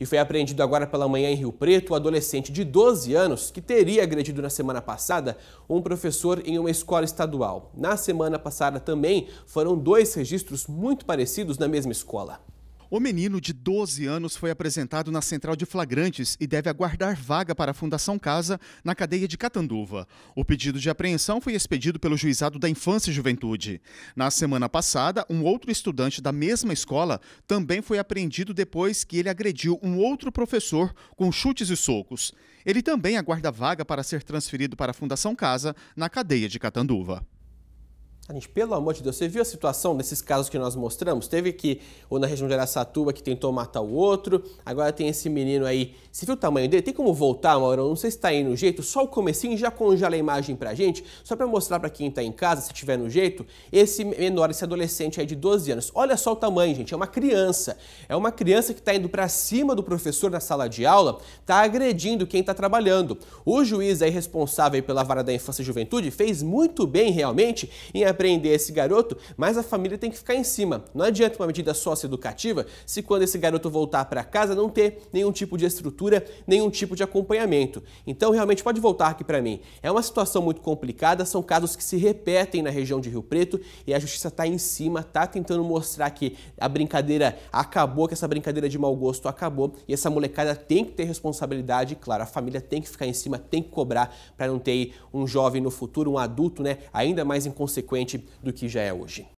e foi apreendido agora pela manhã em Rio Preto o adolescente de 12 anos que teria agredido na semana passada um professor em uma escola estadual. Na semana passada também foram dois registros muito parecidos na mesma escola. O menino de 12 anos foi apresentado na central de flagrantes e deve aguardar vaga para a Fundação Casa na cadeia de Catanduva. O pedido de apreensão foi expedido pelo juizado da Infância e Juventude. Na semana passada, um outro estudante da mesma escola também foi apreendido depois que ele agrediu um outro professor com chutes e socos. Ele também aguarda vaga para ser transferido para a Fundação Casa na cadeia de Catanduva. Gente, pelo amor de Deus, você viu a situação desses casos que nós mostramos? Teve que ou na região de Aracatuba que tentou matar o outro, agora tem esse menino aí. Você viu o tamanho dele? Tem como voltar, Mauro? Não sei se está aí no jeito, só o comecinho já congela a imagem pra gente, só para mostrar para quem está em casa, se tiver no jeito, esse menor, esse adolescente aí de 12 anos. Olha só o tamanho, gente, é uma criança. É uma criança que está indo para cima do professor na sala de aula, está agredindo quem está trabalhando. O juiz aí responsável pela vara da infância e juventude fez muito bem realmente em prender esse garoto, mas a família tem que ficar em cima. Não adianta uma medida socioeducativa se quando esse garoto voltar para casa não ter nenhum tipo de estrutura, nenhum tipo de acompanhamento. Então, realmente, pode voltar aqui para mim. É uma situação muito complicada, são casos que se repetem na região de Rio Preto e a justiça está em cima, está tentando mostrar que a brincadeira acabou, que essa brincadeira de mau gosto acabou e essa molecada tem que ter responsabilidade, claro, a família tem que ficar em cima, tem que cobrar para não ter um jovem no futuro, um adulto, né, ainda mais inconsequente diferente do que já é hoje.